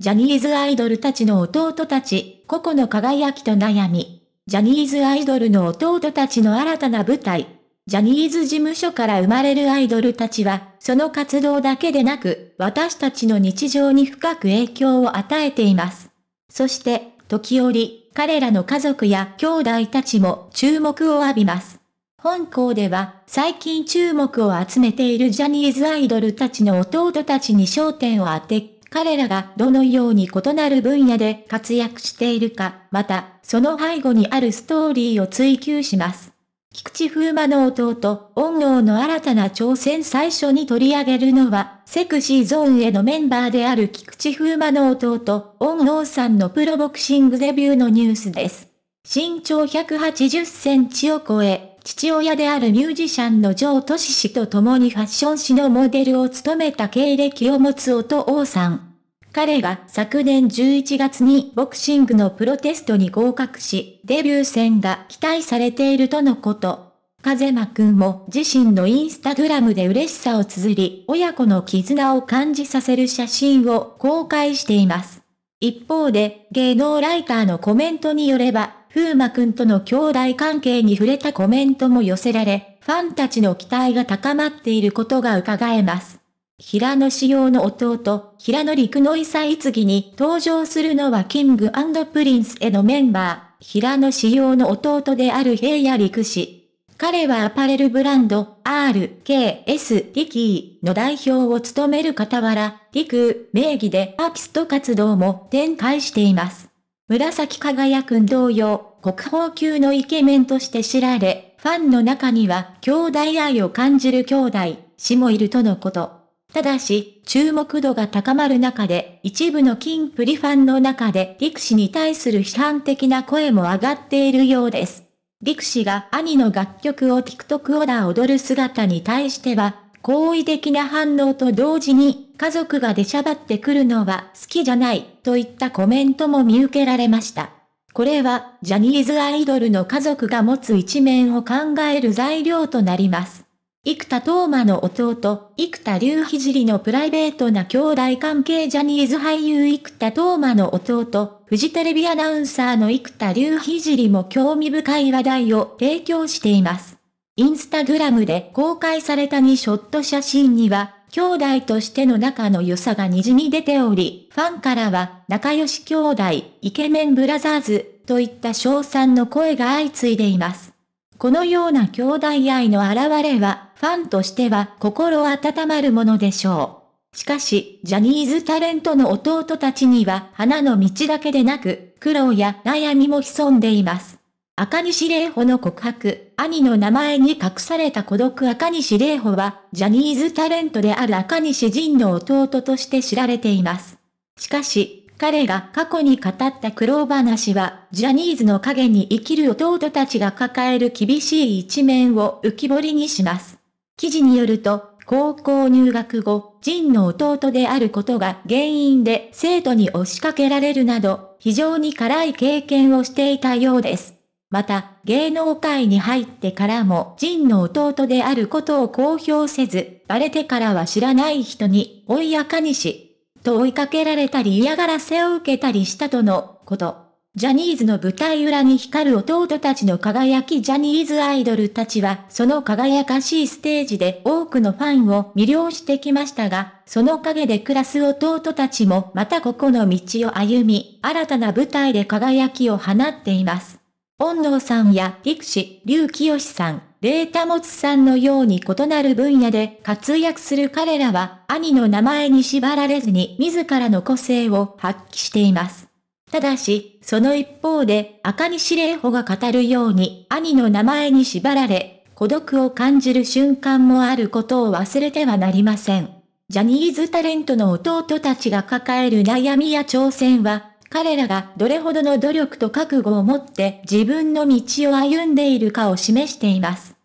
ジャニーズアイドルたちの弟たち、個々の輝きと悩み。ジャニーズアイドルの弟たちの新たな舞台。ジャニーズ事務所から生まれるアイドルたちは、その活動だけでなく、私たちの日常に深く影響を与えています。そして、時折、彼らの家族や兄弟たちも注目を浴びます。本校では、最近注目を集めているジャニーズアイドルたちの弟たちに焦点を当て、彼らがどのように異なる分野で活躍しているか、また、その背後にあるストーリーを追求します。菊池風魔の弟、恩王の新たな挑戦最初に取り上げるのは、セクシーゾーンへのメンバーである菊池風魔の弟、恩王さんのプロボクシングデビューのニュースです。身長180センチを超え、父親であるミュージシャンのジョー・トシ氏と共にファッション誌のモデルを務めた経歴を持つ音王さん。彼が昨年11月にボクシングのプロテストに合格し、デビュー戦が期待されているとのこと。風間くんも自身のインスタグラムで嬉しさを綴り、親子の絆を感じさせる写真を公開しています。一方で、芸能ライターのコメントによれば、風磨くんとの兄弟関係に触れたコメントも寄せられ、ファンたちの期待が高まっていることが伺えます。平野志耀の弟、平野陸の遺次に登場するのはキングプリンスへのメンバー、平野志耀の弟である平野陸氏。彼はアパレルブランド、RKS リキーの代表を務める傍ら、リク名義でアーティスト活動も展開しています。紫輝くん同様、国宝級のイケメンとして知られ、ファンの中には兄弟愛を感じる兄弟、死もいるとのこと。ただし、注目度が高まる中で、一部の金プリファンの中で、力士に対する批判的な声も上がっているようです。力士が兄の楽曲を TikTok オーダー踊る姿に対しては、好意的な反応と同時に、家族が出しゃばってくるのは好きじゃない、といったコメントも見受けられました。これは、ジャニーズアイドルの家族が持つ一面を考える材料となります。生田斗真の弟、生田隆聖のプライベートな兄弟関係ジャニーズ俳優生田斗真の弟、フジテレビアナウンサーの生田隆聖も興味深い話題を提供しています。インスタグラムで公開された2ショット写真には、兄弟としての仲の良さが滲み出ており、ファンからは、仲良し兄弟、イケメンブラザーズ、といった称賛の声が相次いでいます。このような兄弟愛の現れは、ファンとしては心温まるものでしょう。しかし、ジャニーズタレントの弟たちには花の道だけでなく、苦労や悩みも潜んでいます。赤西玲穂の告白、兄の名前に隠された孤独赤西玲穂は、ジャニーズタレントである赤西仁の弟として知られています。しかし、彼が過去に語った苦労話は、ジャニーズの影に生きる弟たちが抱える厳しい一面を浮き彫りにします。記事によると、高校入学後、仁の弟であることが原因で生徒に押しかけられるなど、非常に辛い経験をしていたようです。また、芸能界に入ってからもジンの弟であることを公表せず、バレてからは知らない人に、追いやかにし、と追いかけられたり嫌がらせを受けたりしたとのこと。ジャニーズの舞台裏に光る弟たちの輝きジャニーズアイドルたちはその輝かしいステージで多くのファンを魅了してきましたが、その陰で暮らす弟たちもまたここの道を歩み、新たな舞台で輝きを放っています。本能さんや力士、竜清さん、レータモツさんのように異なる分野で活躍する彼らは、兄の名前に縛られずに自らの個性を発揮しています。ただし、その一方で、赤西玲穂が語るように、兄の名前に縛られ、孤独を感じる瞬間もあることを忘れてはなりません。ジャニーズタレントの弟たちが抱える悩みや挑戦は、彼らがどれほどの努力と覚悟を持って自分の道を歩んでいるかを示しています。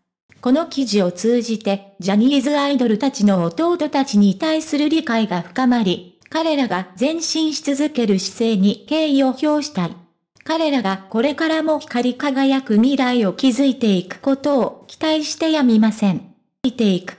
この記事を通じて、ジャニーズアイドルたちの弟たちに対する理解が深まり、彼らが前進し続ける姿勢に敬意を表したい。彼らがこれからも光り輝く未来を築いていくことを期待してやみません。見ていく。